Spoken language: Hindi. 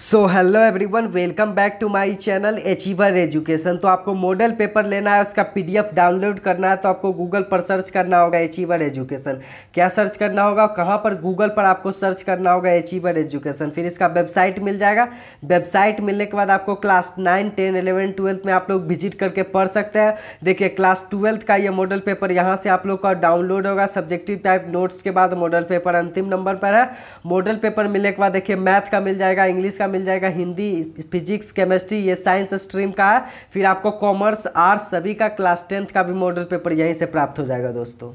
so hello everyone welcome back to my channel achiever education तो आपको मॉडल पेपर लेना है उसका पीडीएफ डाउनलोड करना है तो आपको गूगल पर सर्च करना होगा अचीवर एजुकेशन क्या सर्च करना होगा कहाँ पर गूगल पर आपको सर्च करना होगा अचीवर एजुकेशन फिर इसका वेबसाइट मिल जाएगा वेबसाइट मिलने के बाद आपको class nine ten eleven twelfth में आप लोग विजिट करके पढ़ सकते हैं देखिए क्लास ट्वेल्थ का ये मॉडल पेपर यहाँ से आप लोग का डाउनलोड होगा सब्जेक्टिव टाइप नोट्स के बाद मॉडल पेपर अंतिम नंबर पर है मॉडल पेपर मिलने के बाद देखिए मैथ का मिल जाएगा इंग्लिश का मिल जाएगा हिंदी फिजिक्स केमिस्ट्री ये साइंस स्ट्रीम का है फिर आपको कॉमर्स आर्ट्स सभी का क्लास टेंथ का भी मॉडल पेपर यहीं से प्राप्त हो जाएगा दोस्तों